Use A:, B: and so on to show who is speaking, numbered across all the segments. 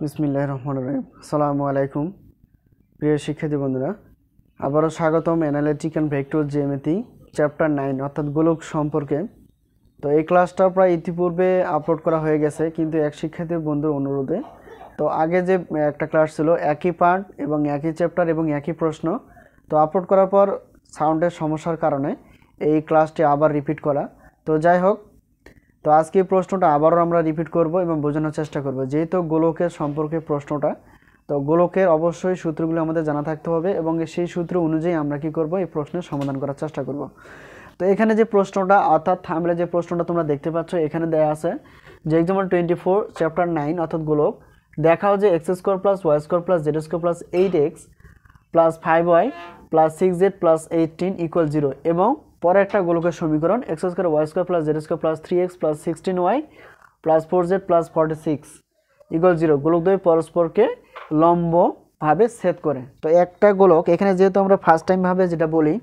A: বিসমিল্লাহ রহমান রহিম আসসালামু আলাইকুম প্রিয় শিক্ষার্থী বন্ধুরা আবারও স্বাগতম অ্যানালিটিক অ্যান্ড ভেক্টর জিএমএতি চ্যাপ্টার নাইন অর্থাৎ গোলক সম্পর্কে তো এই ক্লাসটা প্রায় ইতিপূর্বে আপলোড করা হয়ে গেছে কিন্তু এক শিক্ষার্থী বন্ধুর অনুরোধে তো আগে যে একটা ক্লাস ছিল একই পার্ট এবং একই চ্যাপ্টার এবং একই প্রশ্ন তো আপলোড করার পর সাউন্ডের সমস্যার কারণে এই ক্লাসটি আবার রিপিট করা তো যাই হোক তো আজকে প্রশ্নটা আবারও আমরা রিপিট করব এবং বোঝানোর চেষ্টা করব যেহেতু গোলকের সম্পর্কে প্রশ্নটা তো গোলকের অবশ্যই সূত্রগুলো আমাদের জানা থাকতে হবে এবং সেই সূত্র অনুযায়ী আমরা কি করব এই প্রশ্নের সমাধান করার চেষ্টা করব তো এখানে যে প্রশ্নটা অর্থাৎ থামলে যে প্রশ্নটা তোমরা দেখতে পাচ্ছ এখানে দেয়া আছে যে example twenty four chapter nine অর্থাৎ গোলক দেখাও যে x square plus y square plus z square plus eight x plus five y plus six z plus eighteen equal zero এবং পরে একটা গোলকের সমীকরণ x square y square plus z square plus three x plus sixteen y plus four z plus forty six equal zero গোলক দুই পরস্পরকে লম্বভাবে সেদ করে তো একটা গোলক এখানে যেহেতু আমরা ফার্স্ট টাইমভাবে যেটা বলি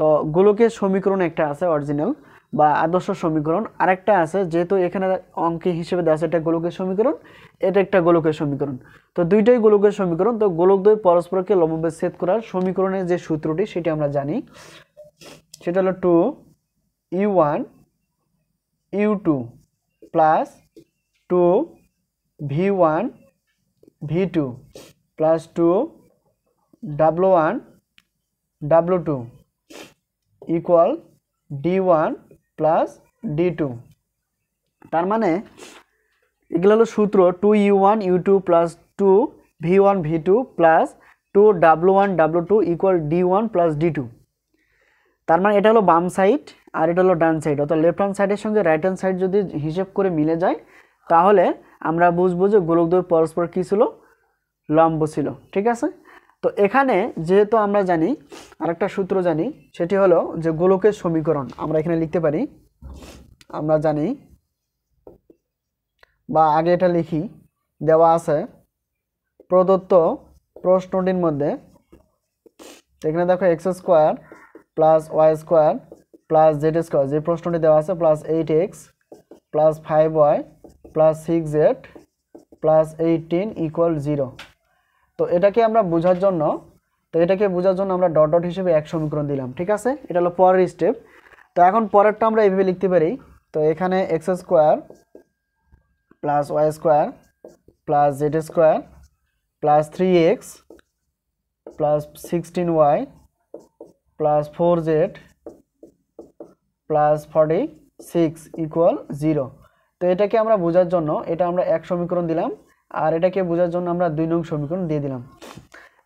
A: তো গোলকের সমীকরণ একটা আছে অরিজিনাল বা আদর্শ সমীকরণ আরেকটা আছে যেহেতু এখানে অঙ্কে হিসেবে দেওয়া আছে এটা গোলকের সমীকরণ এটা একটা গোলকের সমীকরণ তো দুইটাই গোলকের সমীকরণ তো গোলক দুই পরস্পরকে লম্বভাবে সেদ করার সমীকরণের যে সূত্রটি সেটি আমরা জানি সেটা হলো two U one you two plus two V one V two plus two W one W two equal D one plus D two তার মানে এগুলো হলো সূত্র two U one you two plus two V one V two plus two W one W two equal D one plus D two তার মানে এটা হলো বাম সাইড আর এটা হলো ডান সাইড অর্থাৎ লেফট হ্যান্ড সাইডের সঙ্গে রাইট হ্যান্ড সাইড যদি হিসেব করে মিলে যায় তাহলে আমরা বুঝবো যে গোলকদ্বয় পরস্পর কী ছিল লম্ব ছিল ঠিক আছে তো এখানে যেহেতু আমরা জানি আরেকটা সূত্র জানি সেটি হলো যে গোলকের সমীকরণ আমরা এখানে লিখতে পারি আমরা জানি বা আগে এটা লিখি দেওয়া আছে প্রদত্ত প্রশ্নটির মধ্যে এখানে দেখো x square plus y square plus z square যে প্রশ্নটি দেওয়া আছে plus eight x plus five y plus six z plus eighteen equal zero তো এটাকে আমরা বোঝার জন্য তো এটাকে বোঝার জন্য আমরা ডট ডট হিসেবে এক সমীকরণ দিলাম ঠিক আছে এটা হলো পরের স্টেপ তো এখন পরেরটা আমরা এইভাবে লিখতে পারি তো এখানে x square plus y square plus z square plus three x plus sixteen y plus four plus 4z plus six equal zero তো এটাকে আমরা বোঝার জন্য এটা আমরা এক সমীকরণ দিলাম আর এটাকে বোঝার জন্য আমরা দুই নং সমীকরণ দিয়ে দিলাম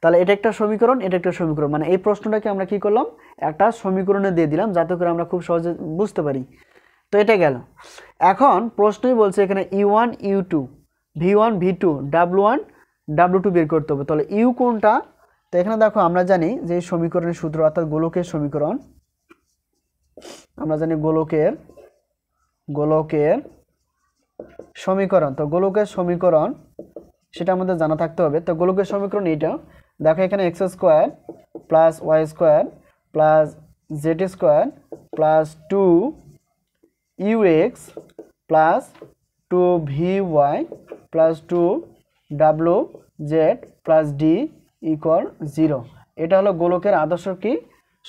A: তাহলে এটা একটা সমীকরণ এটা একটা সমীকরণ মানে এই প্রশ্নটাকে আমরা কি করলাম একটা সমীকরণে দিয়ে দিলাম যাতে করে আমরা খুব সহজে বুঝতে পারি তো এটা গেল এখন প্রশ্নই বলছে এখানে ই one you two V one V two W one W two বের করতে হবে তাহলে ইউ e কোনটা তো এখানে দেখো আমরা জানি যে সমীকরণের সূত্র অর্থাৎ গোলকের সমীকরণ আমরা জানি গোলকের গোলকের সমীকরণ তো গোলকের সমীকরণ সেটা আমাদের জানা থাকতে হবে তো গোলকের সমীকরণ এইটা দেখো এখানে x square plus y square plus z square plus two u x plus two v y plus two ডাব্লু z plus d equal zero এটা হলো গোলকের আদর্শ কি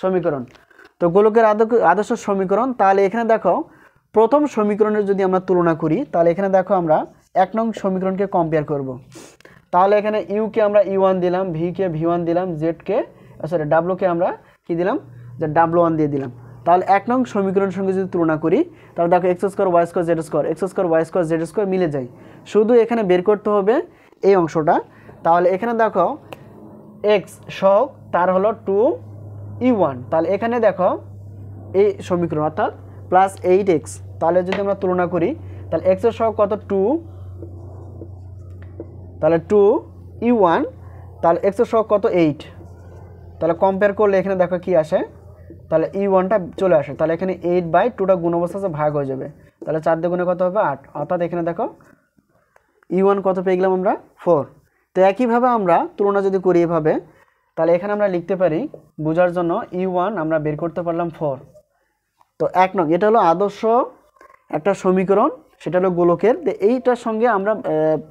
A: সমীকরণ তো গোলকের আদর্শ সমীকরণ তাহলে এখানে দেখো প্রথম সমীকরণের যদি আমরা তুলনা করি তাহলে এখানে দেখো আমরা এক নং সমীকরণকে কম্পেয়ার করব। তাহলে এখানে ইউকে আমরা ইউ e ওয়ান দিলাম ভিকে ভি ওয়ান দিলাম জেডকে সরি ডাব্লুকে আমরা কি দিলাম যে ডাব্লু ওয়ান দিয়ে দিলাম তাহলে এক নং সমীকরণের সঙ্গে যদি তুলনা করি তাহলে দেখো x square y square z square x square y square z square মিলে যায় শুধু এখানে বের করতে হবে এই অংশটা তাহলে এখানে দেখো এক্স সহগ তার হলো টু ই ওয়ান তাহলে এখানে দেখো এই সমীকরণ অর্থাৎ প্লাস এইট এক্স তাহলে যদি আমরা তুলনা করি তাহলে এক্সের সহগ কত টু তাহলে টু ই ওয়ান তাহলে এক্সের সহগ কত এইট তাহলে কম্পেয়ার করলে এখানে দেখো কি আসে তাহলে ই e ওয়ানটা চলে আসে তাহলে এখানে এইট বাই টুটা গুণ অবস্থা ভাগ হয়ে যাবে তাহলে চার দিয়ে গুণে কত হবে আট অর্থাৎ এখানে দেখো ই e ওয়ান কত পেয়ে গেলাম আমরা ফোর তো একইভাবে আমরা তুলনা যদি করি এভাবে তাহলে এখানে আমরা লিখতে পারি বোঝার জন্য ই e ওয়ান আমরা বের করতে পারলাম ফোর তো এক নং এটা হলো আদর্শ একটা সমীকরণ সেটা হলো গোলকের এইটার সঙ্গে আমরা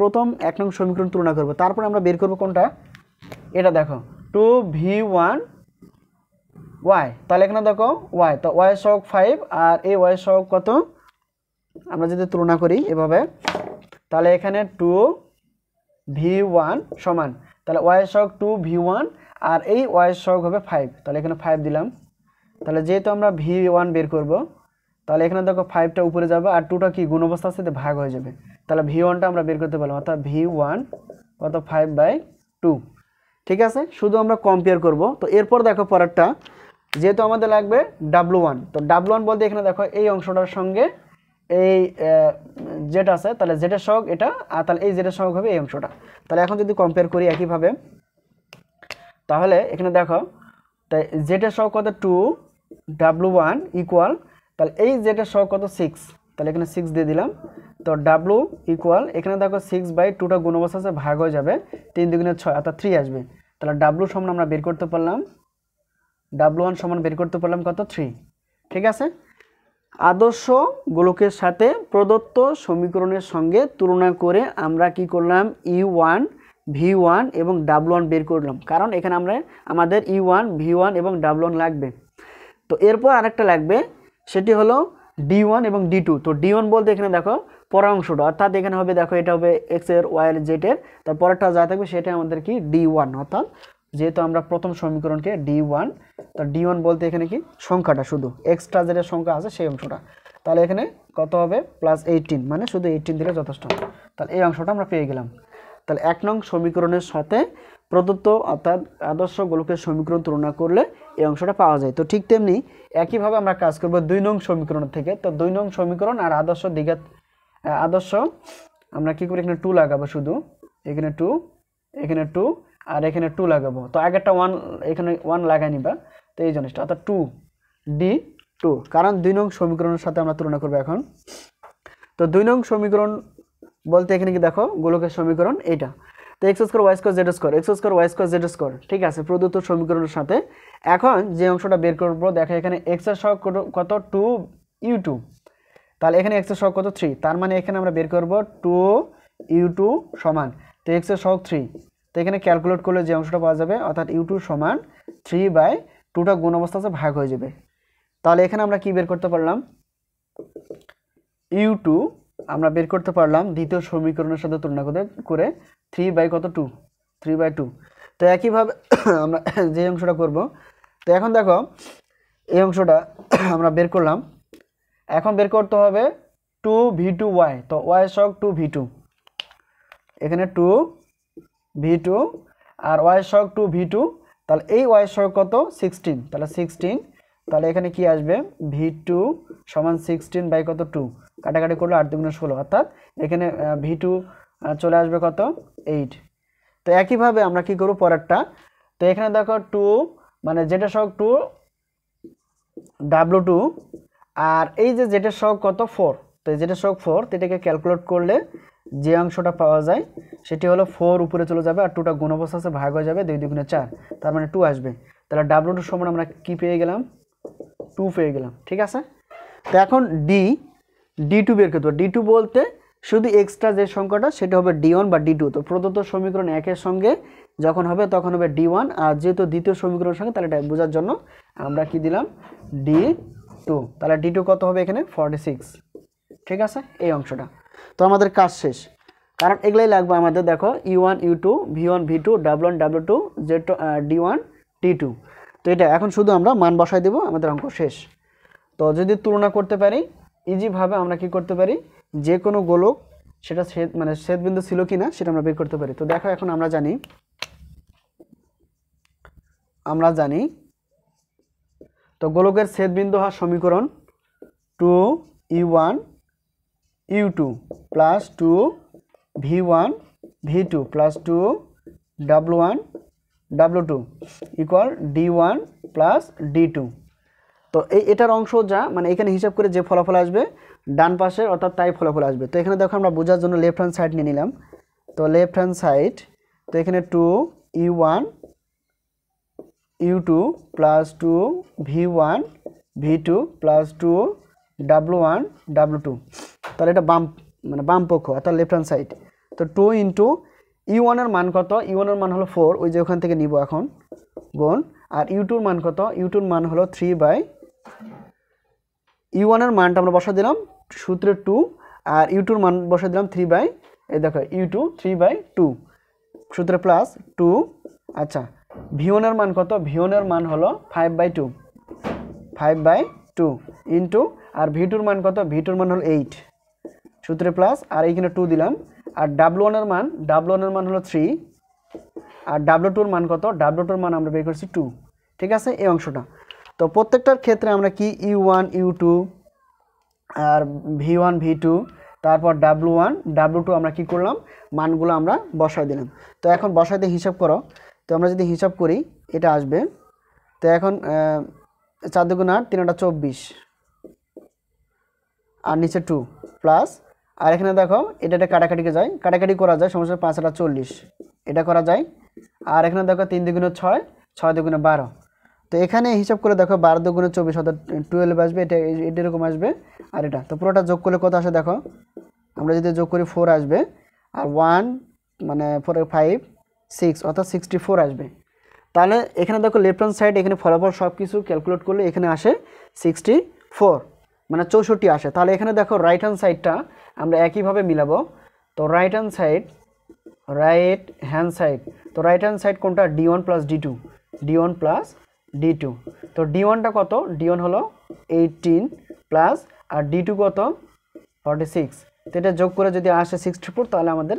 A: প্রথম এক নং সমীকরণ তুলনা করব তারপর আমরা বের করব কোনটা এটা দেখো টু ভি ওয়ান ওয়াই তাহলে এখানে দেখো ওয়াই তো ওয়াই সহক ফাইভ আর এই ওয়াই সহক কত আমরা যদি তুলনা করি এভাবে তাহলে এখানে টু ভি ওয়ান সমান তাহলে ওয়াই শক টু ভি ওয়ান আর এই ওয়াই শক হবে ফাইভ তাহলে এখানে ফাইভ দিলাম তাহলে যেহেতু আমরা ভি ওয়ান বের করব তাহলে এখানে দেখো ফাইভটা উপরে যাবে আর টুটা কি গুণ অবস্থা সাথে ভাগ হয়ে যাবে তাহলে ভি ওয়ানটা আমরা বের করতে পারলাম অর্থাৎ ভি ওয়ান কত ফাইভ বাই টু ঠিক আছে শুধু আমরা কম্পেয়ার করব তো এরপর দেখো পরেরটা যেহেতু আমাদের লাগবে ডাব্লু ওয়ান তো ডাব্লু ওয়ান বলতে এখানে দেখো এই অংশটার সঙ্গে এই জেড আছে তাহলে জেডের সহগ এটা আর তাহলে এই জেডের সহগ হবে এই অংশটা তাহলে এখন যদি কম্পেয়ার করি একইভাবে তাহলে এখানে দেখো তাই জেডের সহগ কত টু ডাব্লু ওয়ান ইকুয়াল তাহলে এই জেডের সহগ কত সিক্স তাহলে এখানে সিক্স দিয়ে দিলাম তো ডাব্লু ইকুয়াল এখানে দেখো সিক্স বাই টুটা গুণ অবস্থা আছে ভাগ হয়ে যাবে তিন দুগুণে ছয় অর্থাৎ থ্রি আসবে তাহলে ডাব্লু সমান আমরা বের করতে পারলাম ডাব্লু ওয়ান সমান বের করতে পারলাম কত থ্রি ঠিক আছে আদর্শ গোলকের সাথে প্রদত্ত সমীকরণের সঙ্গে তুলনা করে আমরা কি করলাম ই ওয়ান ভি ওয়ান এবং ডাবল ওয়ান বের করলাম কারণ এখানে আমরা আমাদের ই ওয়ান ভি ওয়ান এবং ডাবল ওয়ান লাগবে তো এরপর আরেকটা লাগবে সেটি হলো ডি ওয়ান এবং ডি টু তো ডি ওয়ান বলতে এখানে দেখো পরা অংশটা অর্থাৎ এখানে হবে দেখো এটা হবে এক্সের ওয়াইয়ের জেটের তারপরেরটা যা থাকবে সেটা আমাদের কি ডি ওয়ান অর্থাৎ যেহেতু আমরা প্রথম সমীকরণকে ডি ওয়ান তো ডি ওয়ান বলতে এখানে কি সংখ্যাটা শুধু এক্সট্রা যেটা সংখ্যা আছে সেই অংশটা তাহলে এখানে কত হবে প্লাস এইটিন মানে শুধু এইটিন দিলে যথেষ্ট তাহলে এই অংশটা আমরা পেয়ে গেলাম তাহলে এক নং সমীকরণের সাথে প্রদত্ত অর্থাৎ আদর্শ গোলকের সমীকরণ তুলনা করলে এই অংশটা পাওয়া যায় তো ঠিক তেমনি একইভাবে আমরা কাজ করব দুই নং সমীকরণ থেকে তো দুই নং সমীকরণ আর আদর্শ দিঘাত আদর্শ আমরা কি করি এখানে টু লাগাবো শুধু এখানে টু এখানে টু আর এখানে টু লাগাবো তো আগেরটা ওয়ান এখানে ওয়ান লাগাই নিবা তো এই জিনিসটা অর্থাৎ টু ডি টু কারণ দুই নং সমীকরণের সাথে আমরা তুলনা করবো এখন তো দুই নং সমীকরণ বলতে এখানে কি দেখো গোলকের সমীকরণ এটা তো x square y square z square x square y square z square ঠিক আছে প্রদত্ত সমীকরণের সাথে এখন যে অংশটা বের করবো দেখো এখানে এক্সের সহ কত টু ইউ টু তাহলে এখানে এক্সের সহ কত থ্রি তার মানে এখানে আমরা বের করবো টু ইউ টু সমান তো এক্সের সহ থ্রি তো এখানে ক্যালকুলেট করলে যে অংশটা পাওয়া যাবে অর্থাৎ ইউ টু সমান থ্রি বাই টুটা গুণ অবস্থা আছে ভাগ হয়ে যাবে তাহলে এখানে আমরা কি বের করতে পারলাম ইউ টু আমরা বের করতে পারলাম দ্বিতীয় সমীকরণের সাথে তুলনা করে করে থ্রি বাই কত টু থ্রি বাই টু তো একইভাবে আমরা যে অংশটা করব তো এখন দেখো এই অংশটা আমরা বের করলাম এখন বের করতে হবে টু ভি টু ওয়াই তো ওয়াই শক টু ভি টু এখানে টু ভি টু আর ওয়াই সহক টু ভি টু তাহলে এই ওয়াই সহক কত সিক্সটিন তাহলে সিক্সটিন তাহলে এখানে কি আসবে ভি টু সমান সিক্সটিন বাই কত টু কাটাকাটি করলে আট দুগুণে ষোলো অর্থাৎ এখানে ভি টু চলে আসবে কত এইট তো একইভাবে আমরা কি করব পরেরটা তো এখানে দেখো টু মানে যেটা সহক টু ডাব্লু টু আর এই যে যেটা সহক কত ফোর তো যেটা সহক ফোর তো এটাকে ক্যালকুলেট করলে যে অংশটা পাওয়া যায় সেটি হলো ফোর উপরে চলে যাবে আর টুটা গুণ অবস্থা আছে ভাগ হয়ে যাবে দুই দুগুণে চার তার মানে টু আসবে তাহলে ডাব্লু টু সমান আমরা কী পেয়ে গেলাম টু পেয়ে গেলাম ঠিক আছে তো এখন ডি ডি টু বের করতে ডি টু বলতে শুধু এক্সট্রা যে সংখ্যাটা সেটা হবে ডি ওয়ান বা ডি টু তো প্রদত্ত সমীকরণ একের সঙ্গে যখন হবে তখন হবে ডি ওয়ান আর যেহেতু দ্বিতীয় সমীকরণের সঙ্গে তাহলে এটা বোঝার জন্য আমরা কি দিলাম ডি টু তাহলে ডি টু কত হবে এখানে ফর্টি সিক্স ঠিক আছে এই অংশটা তো আমাদের কাজ শেষ কারণ এগুলাই লাগবে আমাদের দেখো e one you two V one V two double one double two z d one t two তো এটা এখন শুধু আমরা মান বসায় দেবো আমাদের অঙ্ক শেষ তো যদি তুলনা করতে পারি ইজিভাবে আমরা কি করতে পারি যে কোনো গোলক সেটা শ্বেত মানে শ্বেতবিন্দু ছিল কি না সেটা আমরা বের করতে পারি তো দেখো এখন আমরা জানি আমরা জানি তো গোলকের শ্বেতবিন্দু হওয়ার সমীকরণ two e one u2 plus 2 v1 v2 plus 2 w1 w2 equal d1 plus d2 তো এই এটার অংশ যা মানে এখানে হিসাব করে যে ফলাফল আসবে ডান পাশে অর্থাৎ তাই ফলাফল আসবে তো এখানে দেখো আমরা বোঝার জন্য লেফট হ্যান্ড সাইড নিয়ে নিলাম তো লেফট হ্যান্ড সাইড তো এখানে two U one you two plus two V one V two plus two W one W two তাহলে এটা বাম মানে বাম পক্ষ অর্থাৎ লেফট হ্যান্ড সাইড তো টু ইন্টু ই ওয়ানের মান কত ই e ওয়ানের মান হলো ফোর ওই যে ওখান থেকে নিব এখন গুণ আর ইউ মান কত ইউ মান হলো থ্রি বাই ইউ ওয়ানের মানটা আমরা বসা দিলাম সূত্রে টু আর ইউ মান বসা দিলাম থ্রি বাই এই দেখো u two three by two সূত্রে প্লাস টু আচ্ছা ভিওনের মান কত ভিওনের মান হলো five by two five by two into আর ভিটুর মান কত ভিটুর মান হল এইট সূত্রে প্লাস আর এইখানে টু দিলাম আর ডাব্লু ওয়ানের মান ডাব্লু ওয়ানের মান হলো থ্রি আর ডাব্লু টুর মান কত ডাব্লু টুর মান আমরা বের করছি টু ঠিক আছে এই অংশটা তো প্রত্যেকটার ক্ষেত্রে আমরা কি ইউ ওয়ান ইউ টু আর ভি ওয়ান ভি টু তারপর ডাব্লু ওয়ান ডাব্লু টু আমরা কি করলাম মানগুলো আমরা বসায় দিলাম তো এখন বসাইতে দিয়ে হিসাব করো তো আমরা যদি হিসাব করি এটা আসবে তো এখন চার দুগুণ আট তিন আটা চব্বিশ আর নিচে টু প্লাস আর এখানে দেখো এটা একটা কাটাকাটিকে যায় কাটাকাটি করা যায় সমস্যা পাঁচ আটা চল্লিশ এটা করা যায় আর এখানে দেখো তিন দুগুণ ছয় ছয় দুগুণে বারো তো এখানে হিসাব করে দেখো বারো দুগুণে চব্বিশ অর্থাৎ টুয়েলভ আসবে এটা এটা এরকম আসবে আর এটা তো পুরোটা যোগ করলে কত আসে দেখো আমরা যদি যোগ করি ফোর আসবে আর ওয়ান মানে ফোর ফাইভ সিক্স অর্থাৎ সিক্সটি ফোর আসবে তাহলে এখানে দেখো লেফট হ্যান্ড সাইড এখানে ফলাফল সব কিছু ক্যালকুলেট করলে এখানে আসে সিক্সটি ফোর মানে চৌষট্টি আসে তাহলে এখানে দেখো রাইট হ্যান্ড সাইডটা আমরা একইভাবে মিলাবো তো right hand side right hand side তো রাইট হ্যান্ড সাইড কোনটা d one plus D two d one plus D two তো ডি ওয়ানটা কত ডি ওয়ান হলো এইটিন প্লাস আর ডি টু কত ফর্টি সিক্স তো এটা যোগ করে যদি আসে সিক্সটি ফোর তাহলে আমাদের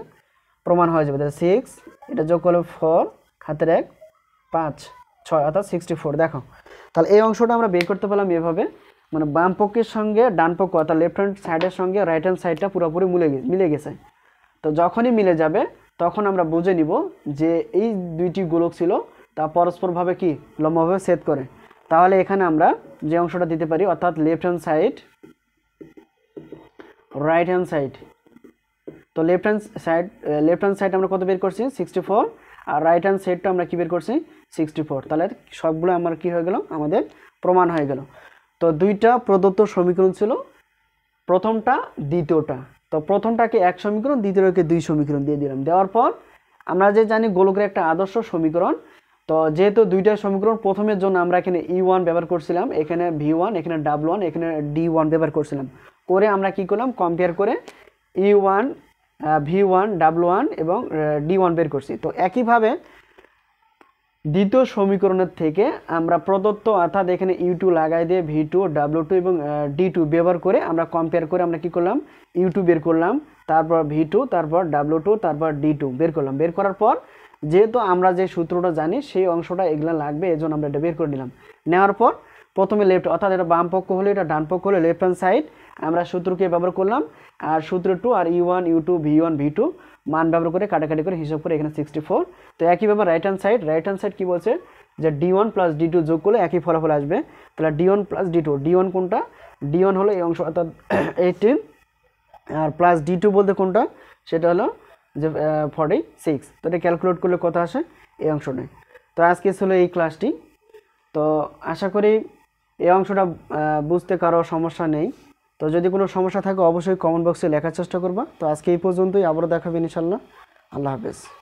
A: প্রমাণ হয়ে যাবে তাহলে সিক্স এটা যোগ করলে ফোর হাতের এক পাঁচ ছয় অর্থাৎ সিক্সটি ফোর দেখো তাহলে এই অংশটা আমরা বের করতে পারলাম এভাবে মানে বাম পক্ষের সঙ্গে ডান পক্ষ অর্থাৎ লেফট হ্যান্ড সাইডের সঙ্গে রাইট হ্যান্ড সাইডটা পুরোপুরি মিলে মিলে গেছে তো যখনই মিলে যাবে তখন আমরা বুঝে নিব যে এই দুইটি গোলক ছিল তা পরস্পরভাবে কি লম্বাভাবে সেট করে তাহলে এখানে আমরা যে অংশটা দিতে পারি অর্থাৎ left hand side right hand side তো left hand side left hand side আমরা কত বের করছি সিক্সটি ফোর আর রাইট হ্যান্ড সাইডটা আমরা কী বের করছি সিক্সটি ফোর তাহলে সবগুলো আমার কি হয়ে গেল আমাদের প্রমাণ হয়ে গেল তো দুইটা প্রদত্ত সমীকরণ ছিল প্রথমটা দ্বিতীয়টা তো প্রথমটাকে এক সমীকরণ দ্বিতীয়টাকে দুই সমীকরণ দিয়ে দিলাম দেওয়ার পর আমরা যে জানি গোলকের একটা আদর্শ সমীকরণ তো যেহেতু দুইটা সমীকরণ প্রথমের জন্য আমরা এখানে ই e ওয়ান ব্যবহার করছিলাম এখানে ভি ওয়ান এখানে ডাবল ওয়ান এখানে ডি ওয়ান ব্যবহার করছিলাম করে আমরা কি করলাম কম্পেয়ার করে e one v one double one এবং ডি ওয়ান বের করছি তো একইভাবে দ্বিতীয় সমীকরণের থেকে আমরা প্রদত্ত অর্থাৎ এখানে ইউটু লাগাই দিয়ে ভি টু ডাব্লু টু এবং ডি টু ব্যবহার করে আমরা কম্পেয়ার করে আমরা কী করলাম ইউটু বের করলাম তারপর ভি টু তারপর ডাব্লু টু তারপর ডি টু বের করলাম বের করার পর যেহেতু আমরা যে সূত্রটা জানি সেই অংশটা এগুলো লাগবে এজন্য আমরা এটা বের করে নিলাম নেওয়ার পর প্রথমে লেফট অর্থাৎ এটা বাম পক্ষ হলে এটা ডান পক্ষ হলে লেফট হ্যান্ড সাইড আমরা সূত্রকে ব্যবহার করলাম আর সূত্র টু আর u one you two V one V two মান ব্যবহার করে কাটাকাটি করে হিসাব করে এখানে সিক্সটি ফোর তো একইভাবে right hand side right hand side কী বলছে যে d one plus D two যোগ করলে একই ফলাফল আসবে তাহলে d one plus D two d one কোনটা ডি ওয়ান হলো এই অংশ অর্থাৎ এইটিন আর প্লাস ডি টু বলতে কোনটা সেটা হলো যে ফর্টি সিক্স তো এটা ক্যালকুলেট করলে কত আসে এই অংশ নেই তো আজকে ছিল এই ক্লাসটি তো আশা করি এই অংশটা বুঝতে কারো সমস্যা নেই তো যদি কোনো সমস্যা থাকে অবশ্যই কমেন্ট বক্সে লেখার চেষ্টা করবা তো আজকে এই পর্যন্তই আবারও দেখাবেন ইনশাল্লাহ আল্লাহ হাফেজ